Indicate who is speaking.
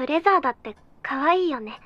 Speaker 1: トレザーだって可愛いよね